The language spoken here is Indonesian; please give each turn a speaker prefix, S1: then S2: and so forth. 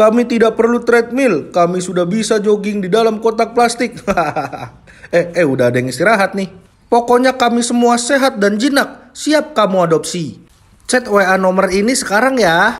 S1: Kami tidak perlu treadmill, kami sudah bisa jogging di dalam kotak plastik. eh, eh udah ada yang istirahat nih. Pokoknya kami semua sehat dan jinak, siap kamu adopsi. Chat WA nomor ini sekarang ya.